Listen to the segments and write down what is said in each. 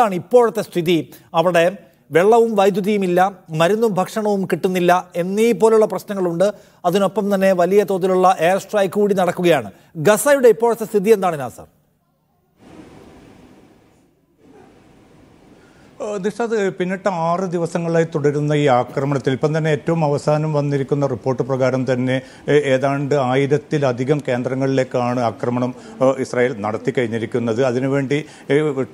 എന്താണ് ഇപ്പോഴത്തെ സ്ഥിതി അവിടെ വെള്ളവും വൈദ്യുതിയും ഇല്ല മരുന്നും ഭക്ഷണവും കിട്ടുന്നില്ല എന്നീ പോലുള്ള പ്രശ്നങ്ങളുണ്ട് അതിനൊപ്പം തന്നെ വലിയ തോതിലുള്ള എയർ സ്ട്രൈക്ക് കൂടി നടക്കുകയാണ് ഗസയുടെ ഇപ്പോഴത്തെ സ്ഥിതി എന്താണ് നാസർ നിഷാദ് പിന്നിട്ട ആറ് ദിവസങ്ങളായി തുടരുന്ന ഈ ആക്രമണത്തിൽ ഇപ്പം തന്നെ ഏറ്റവും അവസാനം വന്നിരിക്കുന്ന റിപ്പോർട്ട് പ്രകാരം തന്നെ ഏതാണ്ട് ആയിരത്തിലധികം കേന്ദ്രങ്ങളിലേക്കാണ് ആക്രമണം ഇസ്രായേൽ നടത്തി കഴിഞ്ഞിരിക്കുന്നത് അതിനുവേണ്ടി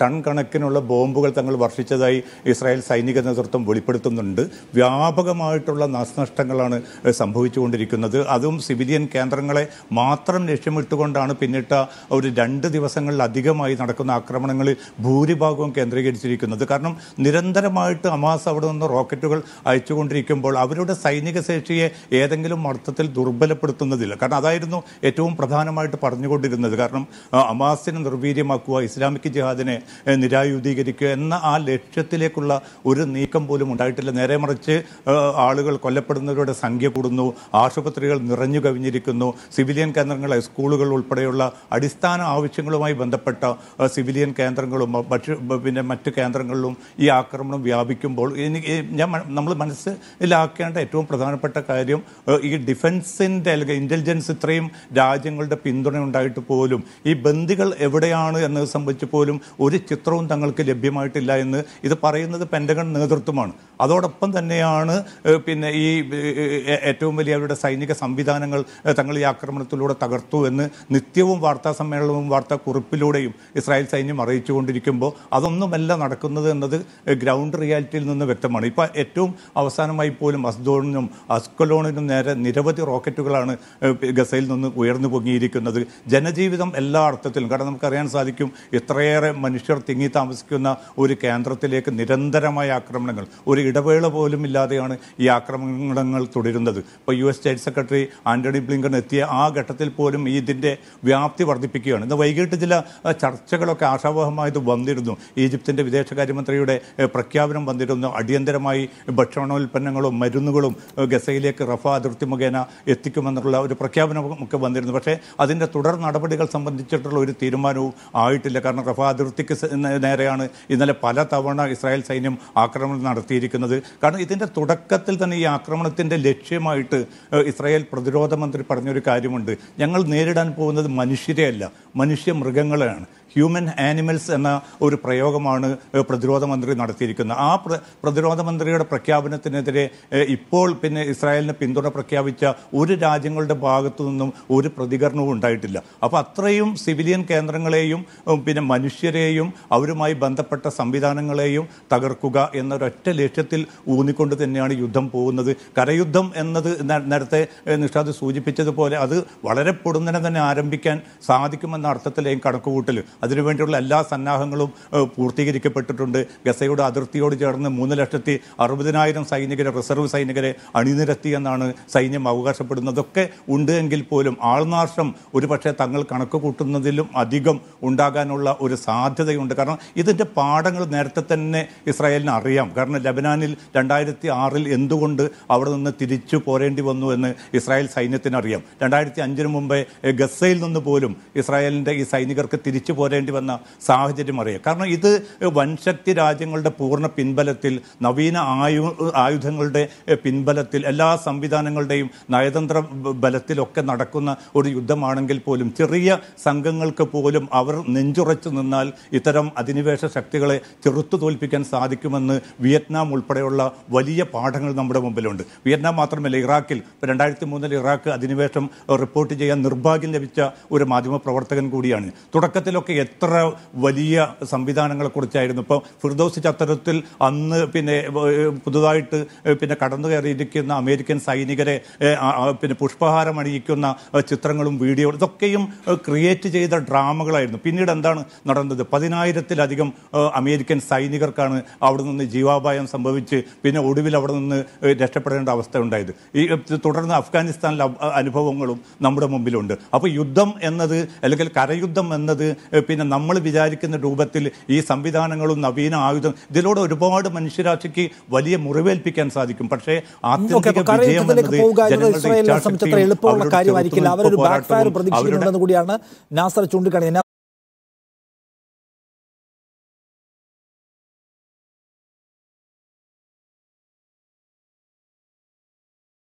ടൺ കണക്കിനുള്ള ബോംബുകൾ തങ്ങൾ വർഷിച്ചതായി ഇസ്രായേൽ സൈനിക നേതൃത്വം വെളിപ്പെടുത്തുന്നുണ്ട് വ്യാപകമായിട്ടുള്ള നാശനഷ്ടങ്ങളാണ് സംഭവിച്ചുകൊണ്ടിരിക്കുന്നത് അതും സിവിലിയൻ കേന്ദ്രങ്ങളെ മാത്രം ലക്ഷ്യമിട്ടുകൊണ്ടാണ് പിന്നിട്ട ഒരു രണ്ട് ദിവസങ്ങളിലധികമായി നടക്കുന്ന ആക്രമണങ്ങളിൽ ഭൂരിഭാഗവും കേന്ദ്രീകരിച്ചിരിക്കുന്നത് കാരണം നിരന്തരമായിട്ട് ഹമാസ് അവിടെ നിന്ന് റോക്കറ്റുകൾ അയച്ചുകൊണ്ടിരിക്കുമ്പോൾ അവരുടെ സൈനിക ശേഷിയെ ഏതെങ്കിലും അർത്ഥത്തിൽ ദുർബലപ്പെടുത്തുന്നതില്ല കാരണം അതായിരുന്നു ഏറ്റവും പ്രധാനമായിട്ട് പറഞ്ഞുകൊണ്ടിരുന്നത് കാരണം ഹമാസിനെ നിർവീര്യമാക്കുക ഇസ്ലാമിക് ജിഹാദിനെ നിരായുധീകരിക്കുക എന്ന ആ ലക്ഷ്യത്തിലേക്കുള്ള ഒരു നീക്കം പോലും ഉണ്ടായിട്ടില്ല നേരെ മറിച്ച് ആളുകൾ കൊല്ലപ്പെടുന്നവരുടെ സംഖ്യ കൂടുന്നു ആശുപത്രികൾ നിറഞ്ഞു കവിഞ്ഞിരിക്കുന്നു സിവിലിയൻ കേന്ദ്രങ്ങൾ സ്കൂളുകൾ ഉൾപ്പെടെയുള്ള അടിസ്ഥാന ആവശ്യങ്ങളുമായി ബന്ധപ്പെട്ട സിവിലിയൻ കേന്ദ്രങ്ങളും പിന്നെ മറ്റ് കേന്ദ്രങ്ങളിലും ഈ ആക്രമണം വ്യാപിക്കുമ്പോൾ എനിക്ക് ഞാൻ നമ്മൾ മനസ്സിലാക്കേണ്ട ഏറ്റവും പ്രധാനപ്പെട്ട കാര്യം ഈ ഡിഫൻസിൻ്റെ അല്ലെങ്കിൽ ഇൻ്റലിജൻസ് ഇത്രയും രാജ്യങ്ങളുടെ പിന്തുണ ഉണ്ടായിട്ട് പോലും ഈ ബന്ദികൾ എവിടെയാണ് എന്നത് സംബന്ധിച്ച് പോലും ഒരു ചിത്രവും തങ്ങൾക്ക് ലഭ്യമായിട്ടില്ല എന്ന് ഇത് പറയുന്നത് പെൻഡഗൺ നേതൃത്വമാണ് അതോടൊപ്പം തന്നെയാണ് പിന്നെ ഈ ഏറ്റവും വലിയ അവരുടെ സൈനിക സംവിധാനങ്ങൾ തങ്ങൾ ഈ ആക്രമണത്തിലൂടെ തകർത്തു എന്ന് നിത്യവും വാർത്താ സമ്മേളനവും വാർത്താ കുറിപ്പിലൂടെയും ഇസ്രായേൽ സൈന്യം അറിയിച്ചുകൊണ്ടിരിക്കുമ്പോൾ അതൊന്നുമല്ല നടക്കുന്നത് എന്നത് ഗ്രൗണ്ട് റിയാലിറ്റിയിൽ നിന്ന് വ്യക്തമാണ് ഇപ്പോൾ ഏറ്റവും അവസാനമായി പോലും അസ്ദോണിനും അസ്കലോണിനും നേരെ നിരവധി റോക്കറ്റുകളാണ് ഗസയിൽ നിന്ന് ഉയർന്നു പൊങ്ങിയിരിക്കുന്നത് ജനജീവിതം എല്ലാ അർത്ഥത്തിലും കാരണം നമുക്കറിയാൻ സാധിക്കും ഇത്രയേറെ മനുഷ്യർ തിങ്ങി താമസിക്കുന്ന ഒരു കേന്ദ്രത്തിലേക്ക് നിരന്തരമായ ആക്രമണങ്ങൾ ഒരു ഇടവേള പോലും ഇല്ലാതെയാണ് ഈ ആക്രമണങ്ങൾ തുടരുന്നത് ഇപ്പോൾ U S state secretary Antony Blinken എത്തിയ ആ ഘട്ടത്തിൽ പോലും ഇതിൻ്റെ വ്യാപ്തി വർദ്ധിപ്പിക്കുകയാണ് ഇന്ന് വൈകിട്ട് ചില ചർച്ചകളൊക്കെ ആശാവഹമായത് വന്നിരുന്നു ഈജിപ്തിൻ്റെ വിദേശകാര്യമന്ത്രിയുടെ ഗസയുടെ പ്രഖ്യാപനം വന്നിരുന്നു അടിയന്തരമായി ഭക്ഷണോൽപ്പന്നങ്ങളും മരുന്നുകളും ഗസയിലേക്ക് റഫ അതിർത്തി മുഖേന എത്തിക്കുമെന്നുള്ള ഒരു ഒക്കെ വന്നിരുന്നു പക്ഷേ അതിൻ്റെ തുടർ നടപടികൾ സംബന്ധിച്ചിട്ടുള്ള ഒരു തീരുമാനവും ആയിട്ടില്ല കാരണം റഫ അതിർത്തിക്ക് നേരെയാണ് ഇന്നലെ പല തവണ ഇസ്രായേൽ സൈന്യം ആക്രമണം നടത്തിയിരിക്കുന്നത് കാരണം ഇതിൻ്റെ തുടക്കത്തിൽ തന്നെ ഈ ആക്രമണത്തിൻ്റെ ലക്ഷ്യമായിട്ട് ഇസ്രായേൽ പ്രതിരോധ മന്ത്രി പറഞ്ഞൊരു കാര്യമുണ്ട് ഞങ്ങൾ നേരിടാൻ പോകുന്നത് മനുഷ്യരെയല്ല മനുഷ്യ മൃഗങ്ങളെയാണ് ഹ്യൂമൻ ആനിമൽസ് എന്ന ഒരു പ്രയോഗമാണ് പ്രതിരോധ മന്ത്രി നടത്തിയിരിക്കുന്നത് ആ പ്രതിരോധ മന്ത്രിയുടെ പ്രഖ്യാപനത്തിനെതിരെ ഇപ്പോൾ പിന്നെ ഇസ്രായേലിന് പിന്തുണ പ്രഖ്യാപിച്ച ഒരു രാജ്യങ്ങളുടെ ഭാഗത്തു നിന്നും ഒരു പ്രതികരണവും ഉണ്ടായിട്ടില്ല അപ്പോൾ അത്രയും സിവിലിയൻ കേന്ദ്രങ്ങളെയും പിന്നെ മനുഷ്യരെയും അവരുമായി ബന്ധപ്പെട്ട സംവിധാനങ്ങളെയും തകർക്കുക എന്നൊരൊറ്റ ലക്ഷ്യത്തിൽ ഊന്നിക്കൊണ്ട് തന്നെയാണ് യുദ്ധം പോകുന്നത് കരയുദ്ധം എന്നത് നേരത്തെ നിഷാദ് സൂചിപ്പിച്ചതുപോലെ അത് വളരെ പൊടുന്നനെ തന്നെ ആരംഭിക്കാൻ സാധിക്കുമെന്ന അർത്ഥത്തിലേയും കണക്കുകൂട്ടൽ അതിനുവേണ്ടിയുള്ള എല്ലാ സന്നാഹങ്ങളും പൂർത്തീകരിക്കപ്പെട്ടിട്ടുണ്ട് ഗസയുടെ അതിർത്തിയോട് ചേർന്ന് മൂന്ന് ലക്ഷത്തി അറുപതിനായിരം സൈനികരെ റിസർവ് സൈനികരെ അണിനിരത്തി എന്നാണ് സൈന്യം അവകാശപ്പെടുന്നതൊക്കെ ഉണ്ട് എങ്കിൽ പോലും ആൾനാശം ഒരുപക്ഷെ തങ്ങൾ കണക്ക് കൂട്ടുന്നതിലും അധികം ഉണ്ടാകാനുള്ള ഒരു സാധ്യതയുണ്ട് കാരണം ഇതിൻ്റെ പാഠങ്ങൾ നേരത്തെ തന്നെ ഇസ്രായേലിന് അറിയാം കാരണം ലബനാനിൽ രണ്ടായിരത്തി ആറിൽ എന്തുകൊണ്ട് അവിടെ നിന്ന് തിരിച്ചു പോരേണ്ടി വന്നു എന്ന് ഇസ്രായേൽ സൈന്യത്തിനറിയാം രണ്ടായിരത്തി അഞ്ചിന് മുമ്പേ ഗസയിൽ നിന്ന് പോലും ഇസ്രായേലിൻ്റെ ഈ സൈനികർക്ക് തിരിച്ചു പോരേ നേരിടേണ്ടി വന്ന സാഹചര്യം അറിയാം കാരണം ഇത് വൻശക്തി രാജ്യങ്ങളുടെ പൂർണ്ണ പിൻബലത്തിൽ നവീന ആയു ആയുധങ്ങളുടെ പിൻബലത്തിൽ എല്ലാ സംവിധാനങ്ങളുടെയും നയതന്ത്ര ബലത്തിലൊക്കെ നടക്കുന്ന ഒരു യുദ്ധമാണെങ്കിൽ പോലും ചെറിയ സംഘങ്ങൾക്ക് പോലും അവർ നെഞ്ചുറച്ചു നിന്നാൽ ഇത്തരം അധിനിവേശ ശക്തികളെ ചെറുത്തു തോൽപ്പിക്കാൻ സാധിക്കുമെന്ന് വിയറ്റ്നാം ഉൾപ്പെടെയുള്ള വലിയ പാഠങ്ങൾ നമ്മുടെ മുമ്പിലുണ്ട് വിയറ്റ്നാം മാത്രമല്ല ഇറാഖിൽ രണ്ടായിരത്തി മൂന്നിൽ ഇറാഖ് അധിനിവേശം റിപ്പോർട്ട് ചെയ്യാൻ നിർഭാഗ്യം ലഭിച്ച ഒരു മാധ്യമ പ്രവർത്തകൻ കൂടിയാണ് തുടക്കത്തിലൊക്കെ എത്ര വലിയ കുറിച്ചായിരുന്നു ഇപ്പോൾ ഫിർദോസ് ചത്തരത്തിൽ അന്ന് പിന്നെ പുതുതായിട്ട് പിന്നെ കടന്നു കയറിയിരിക്കുന്ന അമേരിക്കൻ സൈനികരെ പിന്നെ പുഷ്പഹാരം അണിയിക്കുന്ന ചിത്രങ്ങളും വീഡിയോ ഇതൊക്കെയും ക്രിയേറ്റ് ചെയ്ത ഡ്രാമകളായിരുന്നു പിന്നീട് എന്താണ് നടന്നത് പതിനായിരത്തിലധികം അമേരിക്കൻ സൈനികർക്കാണ് അവിടെ നിന്ന് ജീവാപായം സംഭവിച്ച് പിന്നെ ഒടുവിൽ അവിടെ നിന്ന് രക്ഷപ്പെടേണ്ട അവസ്ഥ ഉണ്ടായത് ഈ തുടർന്ന് അഫ്ഗാനിസ്ഥാനിലെ അനുഭവങ്ങളും നമ്മുടെ മുമ്പിലുണ്ട് അപ്പോൾ യുദ്ധം എന്നത് അല്ലെങ്കിൽ കരയുദ്ധം എന്നത് പിന്നെ നമ്മൾ വിചാരിക്കുന്ന രൂപത്തിൽ ഈ സംവിധാനങ്ങളും നവീന ആയുധം ഇതിലൂടെ ഒരുപാട് മനുഷ്യരാശിക്ക് വലിയ മുറിവേൽപ്പിക്കാൻ സാധിക്കും പക്ഷേ ആത്മീയ സംബന്ധിച്ചിടത്തോളം എളുപ്പമുള്ള കാര്യമായിരിക്കില്ല അവരൊരു കൂടിയാണ് നാസർ ചൂണ്ടിക്കാണിയത്